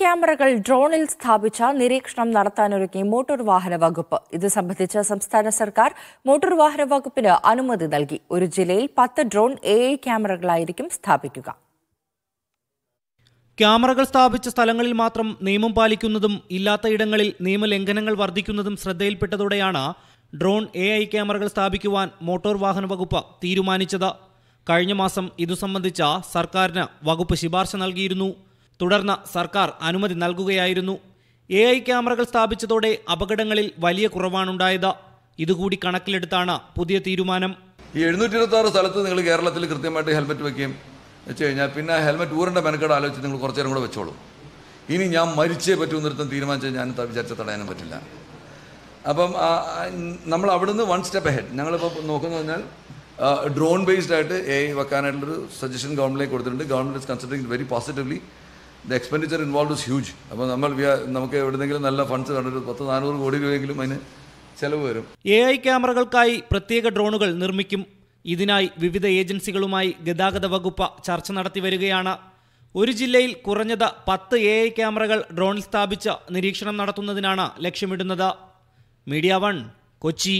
ക്യാമറകൾ ഡ്രോണിൽ സ്ഥാപിച്ച നിരീക്ഷണം നടത്താനൊരുക്കി മോട്ടോർ വാഹന വകുപ്പ് ഇത് സംബന്ധിച്ച് സംസ്ഥാന സർക്കാർ മോട്ടോർ വാഹന വകുപ്പിന് അനുമതി നൽകി ഒരു ജില്ലയിൽ പത്ത് ഡ്രോൺ എ ഐ ക്യാമറകളായിരിക്കും സ്ഥാപിക്കുക ക്യാമറകൾ സ്ഥാപിച്ച സ്ഥലങ്ങളിൽ മാത്രം നിയമം പാലിക്കുന്നതും ഇല്ലാത്തയിടങ്ങളിൽ നിയമലംഘനങ്ങൾ വർദ്ധിക്കുന്നതും ശ്രദ്ധയിൽപ്പെട്ടതോടെയാണ് ഡ്രോൺ എ ഐ ക്യാമറകൾ സ്ഥാപിക്കുവാൻ മോട്ടോർ വാഹന വകുപ്പ് തീരുമാനിച്ചത് കഴിഞ്ഞ മാസം ഇതു സംബന്ധിച്ച സർക്കാരിന് വകുപ്പ് ശുപാർശ നൽകിയിരുന്നു തുടർന്ന് സർക്കാർ അനുമതി നൽകുകയായിരുന്നു എ ഐ ക്യാമറകൾ സ്ഥാപിച്ചതോടെ അപകടങ്ങളിൽ വലിയ കുറവാണുണ്ടായത് ഇതുകൂടി കണക്കിലെടുത്താണ് പുതിയ തീരുമാനം ഈ എഴുന്നൂറ്റി ഇരുപത്തി ആറ് സ്ഥലത്ത് നിങ്ങൾ കേരളത്തിൽ കൃത്യമായിട്ട് ഹെൽമെറ്റ് വെക്കുകയും വെച്ച് കഴിഞ്ഞാൽ പിന്നെ ഹെൽമെറ്റ് ഊരൻ്റെ മെനക്കേട് ആലോചിച്ച് നിങ്ങൾ കുറച്ചു നേരം കൂടെ വെച്ചോളൂ ഇനി ഞാൻ മരിച്ചേ നിർത്തും തീരുമാനിച്ചാൽ ഞാൻ വിചാരിച്ച തടയാനും പറ്റില്ല അപ്പം നമ്മൾ അവിടുന്ന് വൺ സ്റ്റെപ്പ് ഹെഡ് ഞങ്ങളിപ്പോൾ നോക്കുന്ന പറഞ്ഞാൽ ഡ്രോൺ ബേസ്ഡ് ആയിട്ട് എ വെക്കാനായിട്ടുള്ളൊരു സജഷൻ ഗവൺമെൻറ്റിലേക്ക് കൊടുത്തിട്ടുണ്ട് government is considering very positively the expenditure involve is huge അപ്പോൾ നമ്മൾ നമുക്ക് എവിടെന്നെങ്കിലും നല്ല ഫണ്ട്സ് ഒരു പത്ത് നാനൂറ് കോടി രൂപയെങ്കിലും അതിന് ചിലവ് വരും എ ഐ ക്യാമറകൾക്കായി പ്രത്യേക ഡ്രോണുകൾ നിർമ്മിക്കും ഇതിനായി വിവിധ ഏജൻസികളുമായി ഗതാഗത വകുപ്പ് ചർച്ച നടത്തി വരികയാണ് ഒരു ജില്ലയിൽ കുറഞ്ഞത് പത്ത് എ ഐ ക്യാമറകൾ ഡ്രോണിൽ സ്ഥാപിച്ച് നിരീക്ഷണം നടത്തുന്നതിനാണ് ലക്ഷ്യമിടുന്നത് മീഡിയ വൺ കൊച്ചി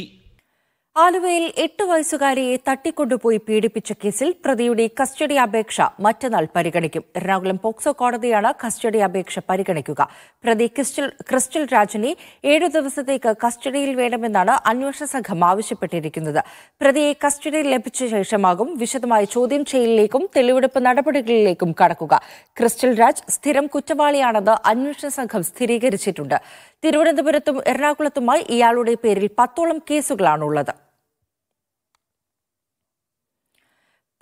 ആലുവയിൽ എട്ട് വയസ്സുകാരിയെ തട്ടിക്കൊണ്ടുപോയി പീഡിപ്പിച്ച കേസിൽ പ്രതിയുടെ കസ്റ്റഡി അപേക്ഷ മറ്റന്നാൾ പരിഗണിക്കും എറണാകുളം പോക്സോ കോടതിയാണ് കസ്റ്റഡി അപേക്ഷ പരിഗണിക്കുക പ്രതി ക്രിസ്റ്റൽ ക്രിസ്റ്റൽ രാജനെ ഏഴു ദിവസത്തേക്ക് കസ്റ്റഡിയിൽ വേണമെന്നാണ് അന്വേഷണ സംഘം ആവശ്യപ്പെട്ടിരിക്കുന്നത് പ്രതിയെ കസ്റ്റഡിയിൽ ലഭിച്ച ശേഷമാകും വിശദമായ ചോദ്യം ചെയ്യലിലേക്കും തെളിവെടുപ്പ് നടപടികളിലേക്കും കടക്കുക ക്രിസ്റ്റൽ രാജ് സ്ഥിരം കുറ്റവാളിയാണെന്ന് അന്വേഷണ സംഘം സ്ഥിരീകരിച്ചിട്ടുണ്ട് തിരുവനന്തപുരത്തും എറണാകുളത്തുമായി ഇയാളുടെ പേരിൽ പത്തോളം കേസുകളാണുള്ളത്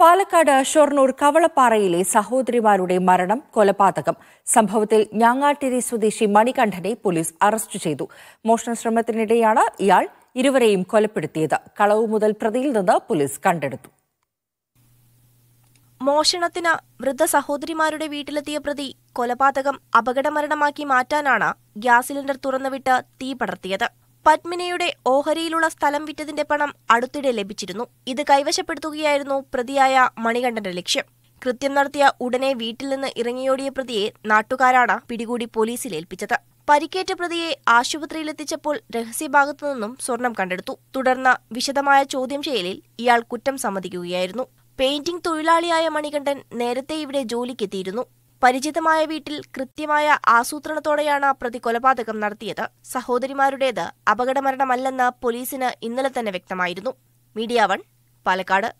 പാലക്കാട് ഷൊർണൂർ കവളപ്പാറയിലെ സഹോദരിമാരുടെ മരണം കൊലപാതകം സംഭവത്തിൽ ഞാങ്ങാട്ടിരി സ്വദേശി മണികണ്ഠനെ പോലീസ് അറസ്റ്റ് ചെയ്തു മോഷണ ശ്രമത്തിനിടെയാണ് ഇയാൾ ഇരുവരെയും കൊലപ്പെടുത്തിയത് കളവ് മുതൽ പ്രതിയിൽ നിന്ന് പോലീസ് കണ്ടെടുത്തു മോഷണത്തിന് വൃദ്ധ സഹോദരിമാരുടെ വീട്ടിലെത്തിയ പ്രതി കൊലപാതകം അപകടമരണമാക്കി മാറ്റാനാണ് ഗ്യാസ് സിലിണ്ടർ തുറന്നുവിട്ട് തീ പടർത്തിയത് പത്മിനിയുടെ ഓഹരിയിലുള്ള സ്ഥലം വിറ്റതിന്റെ പണം അടുത്തിടെ ലഭിച്ചിരുന്നു ഇത് കൈവശപ്പെടുത്തുകയായിരുന്നു പ്രതിയായ മണികണ്ഠന്റെ ലക്ഷ്യം കൃത്യം നടത്തിയ ഉടനെ വീട്ടിൽ നിന്ന് ഇറങ്ങിയോടിയ പ്രതിയെ നാട്ടുകാരാണ് പിടികൂടി പോലീസിൽ ഏൽപ്പിച്ചത് പരിക്കേറ്റ പ്രതിയെ ആശുപത്രിയിലെത്തിച്ചപ്പോൾ രഹസ്യഭാഗത്തു നിന്നും സ്വർണം കണ്ടെടുത്തു തുടർന്ന് വിശദമായ ചോദ്യം ചെയ്യലിൽ ഇയാൾ കുറ്റം സമ്മതിക്കുകയായിരുന്നു പെയിന്റിംഗ് തൊഴിലാളിയായ മണികണ്ഠൻ നേരത്തെ ഇവിടെ ജോലിക്കെത്തിയിരുന്നു പരിചിതമായ വീട്ടിൽ കൃത്യമായ ആസൂത്രണത്തോടെയാണ് പ്രതി കൊലപാതകം നടത്തിയത് സഹോദരിമാരുടേത് അപകടമരണമല്ലെന്ന് പോലീസിന് ഇന്നലെ തന്നെ വ്യക്തമായിരുന്നു മീഡിയ വൺ പാലക്കാട്